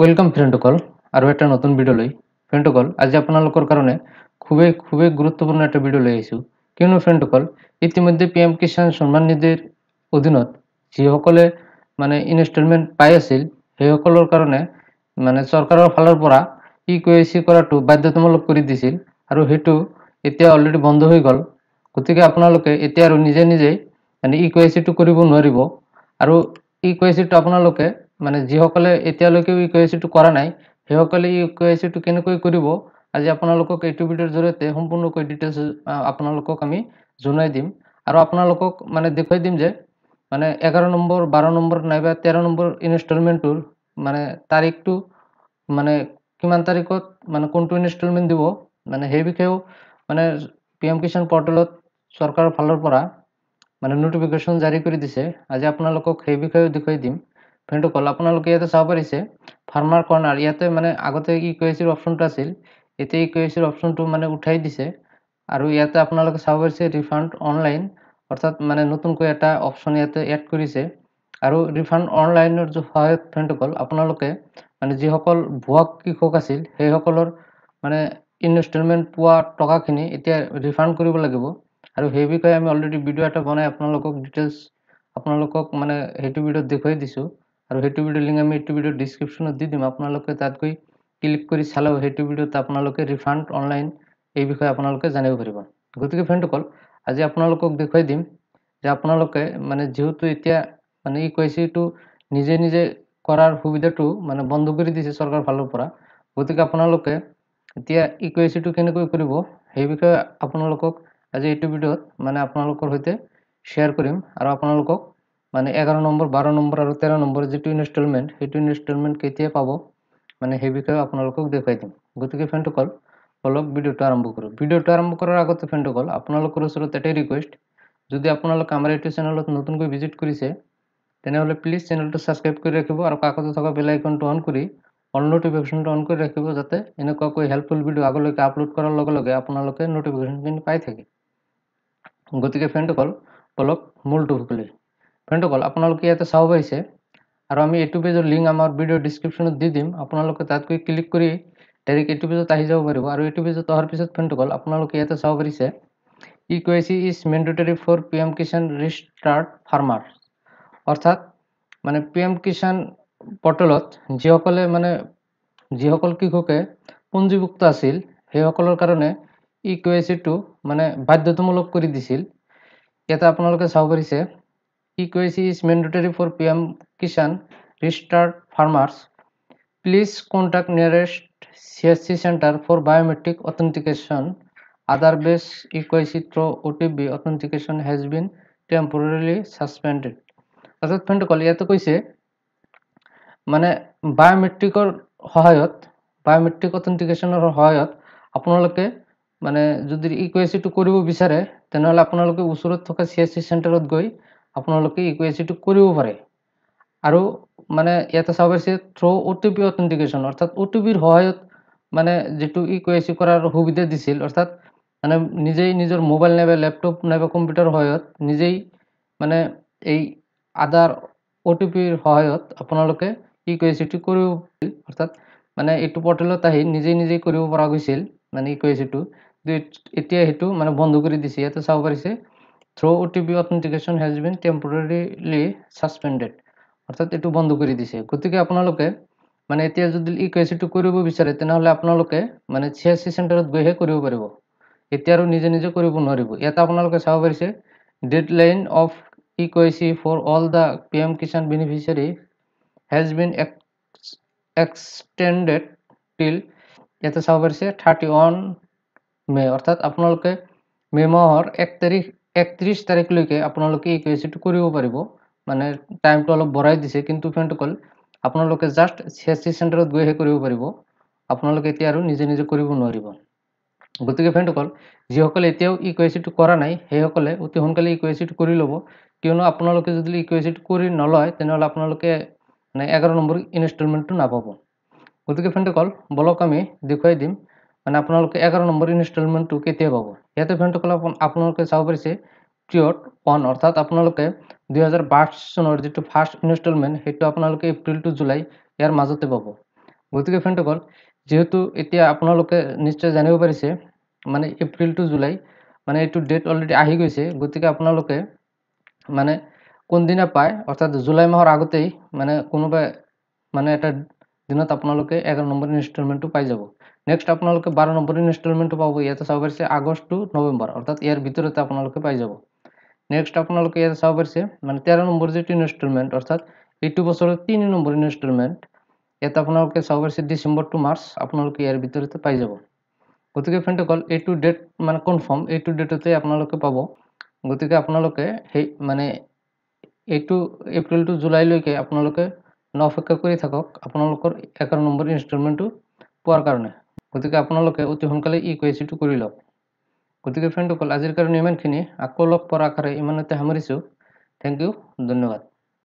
Welcome ফ্ৰেণ্ডসকল আৰু এটা নতুন ভিডিঅ' লৈ ফ্ৰেণ্ডসকল আজি আপোনালোকৰ কাৰণে খুবেই খুবেই গুৰুত্বপূৰ্ণ এটা ভিডিঅ' লৈ আহিছোঁ কিয়নো ফ্ৰেণ্ডসকল ইতিমধ্যে পি এম কিষাণ সন্মান নিধিৰ অধীনত যিসকলে মানে ইনষ্টলমেণ্ট পাই আছিল সেইসকলৰ কাৰণে মানে চৰকাৰৰ ফালৰ পৰা ই কে চি কৰাটো বাধ্যতামূলক কৰি দিছিল আৰু সেইটো এতিয়া অলৰেডি বন্ধ হৈ গ'ল গতিকে আপোনালোকে এতিয়া আৰু নিজে নিজেই মানে ই কে চিটো কৰিব নোৱাৰিব আৰু ই কে চিটো আপোনালোকে মানে যিসকলে এতিয়ালৈকে ইউকেএছিটো কৰা নাই সেইসকলে ইউকেএছিটো কেনেকৈ কৰিব আজি আপোনালোকক এইটো ভিডিঅ'ৰ জৰিয়তে সম্পূৰ্ণকৈ ডিটেইলছ আপোনালোকক আমি জনাই দিম আৰু আপোনালোকক মানে দেখুৱাই দিম যে মানে এঘাৰ নম্বৰ বাৰ নম্বৰ নাইবা তেৰ নম্বৰ ইনষ্টলমেণ্টটোৰ মানে তাৰিখটো মানে কিমান তাৰিখত মানে কোনটো ইনষ্টলমেণ্ট দিব মানে সেই বিষয়েও মানে পি এম কিষাণ পৰ্টেলত চৰকাৰৰ ফালৰ পৰা মানে নটিফিকেশ্যন জাৰি কৰি দিছে আজি আপোনালোকক সেই বিষয়েও দেখুৱাই দিম ফেনটো ক'ল আপোনালোকে ইয়াতে চাব পাৰিছে ফাৰ্মাৰ কৰ্ণাৰ ইয়াতে মানে আগতে ই কে চিৰ অপশ্যনটো আছিল এতিয়া ই কে চিৰ অপশ্যনটো মানে উঠাই দিছে আৰু ইয়াতে আপোনালোকে চাব পাৰিছে ৰিফাণ্ড অনলাইন অৰ্থাৎ মানে নতুনকৈ এটা অপশ্যন ইয়াতে এড কৰিছে আৰু ৰিফাণ্ড অনলাইনৰ সহায়ত ফ্ৰেণ্ডসকল আপোনালোকে মানে যিসকল ভুৱা কৃষক আছিল সেইসকলৰ মানে ইনষ্টলমেণ্ট পোৱা টকাখিনি এতিয়া ৰিফাণ্ড কৰিব লাগিব আৰু সেই বিষয়ে আমি অলৰেডি ভিডিঅ' এটা বনাই আপোনালোকক ডিটেইলছ আপোনালোকক মানে সেইটো ভিডিঅ'ত দেখুৱাই দিছোঁ আৰু সেইটো ভিডিঅ' লিংক আমি এইটো ভিডিঅ' ডিছক্ৰিপশ্যনত দি দিম আপোনালোকে তাত গৈ ক্লিক কৰি চালেও সেইটো ভিডিঅ'ত আপোনালোকে ৰিফাণ্ড অনলাইন এই বিষয়ে আপোনালোকে জানিব পাৰিব গতিকে ফ্ৰেণ্ডসকল আজি আপোনালোকক দেখুৱাই দিম যে আপোনালোকে মানে যিহেতু এতিয়া মানে ই কৈছে এইটো নিজে নিজে কৰাৰ সুবিধাটো মানে বন্ধ কৰি দিছে চৰকাৰ ফালৰ পৰা গতিকে আপোনালোকে এতিয়া ই কৈ এচিটো কেনেকৈ কৰিব সেই বিষয়ে আপোনালোকক আজি এইটো ভিডিঅ'ত মানে আপোনালোকৰ সৈতে শ্বেয়াৰ কৰিম আৰু আপোনালোকক মানে এঘাৰ নম্বৰ বাৰ নম্বৰ আৰু তেৰ নম্বর যিটো ইনষ্টলমেণ্ট সেইটো ইনষ্টলমেণ্ট কেতিয়া পাব মানে সেই বিষয়ে আপোনালোকক দেখুৱাই দিম গতিকে ফ্ৰেণ্ডসকল অলপ ভিডিঅ'টো আৰম্ভ কৰোঁ ভিডিঅ'টো আৰম্ভ কৰাৰ আগতে ফ্ৰেণ্ডসকল আপোনালোকৰ ওচৰত এটাই ৰিকুৱেষ্ট যদি আপোনালোকে আমাৰ ইউটিউব চেনেলত নতুনকৈ ভিজিট কৰিছে তেনেহ'লে প্লিজ চেনেলটো ছাবস্ক্ৰাইব কৰি ৰাখিব আৰু কাকতে থকা বেল আইকনটা অন কৰি অল ন'টিফিকেশ্যনটো অন কৰি ৰাখিব যাতে এনেকুৱাকৈ হেল্পফুল ভিডিঅ' আগলৈকে আপলোড কৰাৰ লগে লগে আপোনালোকে ন'টিফিকেশ্যনখিনি পাই থাকে গতিকে ফ্ৰেণ্ডসকল অলপ মূলটো মূল ফ্ৰেণ্ডসকল আপোনালোকে ইয়াতে চাব পাৰিছে আৰু আমি এইটো পেজৰ লিংক আমাৰ ভিডিঅ' ডিছক্ৰিপশ্যনত দি দিম আপোনালোকে তাত গৈ ক্লিক কৰি ডাইৰেক্ট এইটো পেজত আহি যাব পাৰিব আৰু এইটো পেজত অহাৰ পিছত ফ্ৰেণ্ডসকল আপোনালোকে ইয়াতে চাব পাৰিছে E K C is mandatory for P M Kisan registered farmer অৰ্থাৎ মানে পি এম কিষাণ পৰ্টেলত যিসকলে মানে যিসকল কৃষকে পুঞ্জীভুক্ত আছিল সেইসকলৰ কাৰণে ই কে চিটো মানে বাধ্যতামূলক কৰি দিছিল ইয়াতে আপোনালোকে চাব পাৰিছে eqc is mandatory for PM Kishan registered farmers. Please contact nearest CSC center for biometric authentication. Otherwise, eqc through OTP authentication has been temporarily suspended. অর্থাৎ ফ্ৰেণ্ড ক'লে ইয়াতে কৈছে মানে বায়োমেট্ৰিকৰ সহায়ত বায়োমেট্ৰিক অথেণ্টিকেশ্যনৰ সহায়ত আপোনালোকে মানে যদি ই কে চিটো কৰিব বিচাৰে তেনেহ'লে আপোনালোকে ওচৰত থকা চি এছ চি চেণ্টাৰত গৈ আপোনালোকে ইকুৱেচিটো কৰিব পাৰে আৰু মানে ইয়াতে চাব পাৰিছে through O' T P authentication অৰ্থাৎ অ' টি পিৰ সহায়ত মানে যিটো ইকুৱেচি e কৰাৰ সুবিধা দিছিল অৰ্থাৎ মানে নিজেই নিজৰ মোবাইল নাইবা লেপটপ নাইবা কম্পিউটাৰৰ সহায়ত নিজেই মানে এই আধাৰ অ' টি পিৰ সহায়ত আপোনালোকে ইকুৱেচিটো e কৰিব অৰ্থাৎ মানে এইটো পৰ্টেলত আহি নিজে নিজে কৰিব পৰা গৈছিল মানে ইকুৱেচিটো e এতিয়া সেইটো মানে বন্ধ কৰি দিছে ইয়াতে চাব পাৰিছে through OTP authentication has been temporarily suspended. অৰ্থাৎ এটো বন্ধ কৰি দিছে গতিকে আপোনালোকে মানে এতিয়া যদি ই e কেচিটো কৰিব বিচাৰে তেনেহ'লে আপোনালোকে মানে চি এছ চি চেণ্টাৰত গৈহে কৰিব পাৰিব এতিয়া আৰু নিজে নিজে কৰিব নোৱাৰিব ইয়াতে আপোনালোকে চাব পাৰিছে deadline of E K C for all the P M Kisan beneficiary has been extended till ইয়াতে চাব পাৰিছে থাৰ্টি ওৱান মে' অৰ্থাৎ আপোনালোকে মে' মাহৰ এক তাৰিখ একত্রিশ তারিখ লকে আপনাদের এই কেসিটি করব পাব মানে টাইমটা অল্প বড়াই দিছে কিন্তু ফ্রেন্ড কল আপনাদের জাস্ট সি এস সি সেন্টারত গিয়ে করব পাব আপনাদের এতিয়ারো নিজে নিজে করব নিব গতি ফ্রেন্ড কল যখন এতিয়াও ই কোয়েসিটি করা নাই সেই সকলে অতি সালে ই কোয়েসিটি করে লোক কেন আপনাদের যদি ই কোয়েসিটি করে নলয় তেনহলে আপনাদের মানে এগারো নম্বর ইনস্টলমেন্ট নাপাব গতি ফ্রেন্ড কল বলক আমি দেখাই দিম মানে আপোনালোকে এঘাৰ নম্বৰ ইনষ্টলমেণ্টটো কেতিয়া পাব ইয়াতে ফ্ৰেণ্ডসকল আপোনালোকে চাব পাৰিছে কিয়ট ওৱান অৰ্থাৎ আপোনালোকে দুহেজাৰ বাইছ চনৰ যিটো ফাৰ্ষ্ট ইনষ্টলমেণ্ট সেইটো আপোনালোকে এপ্ৰিল টু জুলাই ইয়াৰ মাজতে পাব গতিকে ফ্ৰেণ্ডসকল যিহেতু এতিয়া আপোনালোকে নিশ্চয় জানিব পাৰিছে মানে এপ্ৰিল টু জুলাই মানে এইটো ডেট অলৰেডি আহি গৈছে গতিকে আপোনালোকে মানে কোনদিনা পায় অৰ্থাৎ জুলাই মাহৰ আগতেই মানে কোনোবাই মানে এটা দিনত আপোনালোকে এঘাৰ নম্বৰ ইনষ্টলমেণ্টটো পাই যাব নেক্সট আপোনালোকে বাৰ নম্বৰ ইনষ্টলমেণ্টটো পাব ইয়াতে চাব পাৰিছে আগষ্ট টু নৱেম্বৰ অৰ্থাৎ ইয়াৰ ভিতৰতে আপোনালোকে পাই যাব নেক্সট আপোনালোকে ইয়াতে চাব পাৰিছে মানে তেৰ নম্বৰ যিটো ইনষ্টলমেণ্ট অৰ্থাৎ এইটো বছৰৰ তিনি নম্বৰ ইনষ্টলমেণ্ট ইয়াতে আপোনালোকে চাব পাৰিছে ডিচেম্বৰ টু মাৰ্চ আপোনালোকে ইয়াৰ ভিতৰতে পাই যাব গতিকে ফ্ৰেণ্ড অকল এইটো ডেট মানে কনফাৰ্ম এইটো ডেটতে আপোনালোকে পাব গতিকে আপোনালোকে সেই মানে এইটো এপ্ৰিল টু জুলাইলৈকে আপোনালোকে ন অপেক্ষা কৰি থাকক আপোনালোকৰ একাউণ্ট নম্বৰ ইনষ্টলমেণ্টটো পোৱাৰ কাৰণে গতিকে আপোনালোকে অতি সোনকালে ই কুৱেচিটো কৰি লওক গতিকে ফ্ৰেণ্ডসকল আজিৰ কাৰণে ইমানখিনি আকৌ লগ পোৱাৰ আশাৰে ইমানতে সামৰিছোঁ থেংক ইউ ধন্যবাদ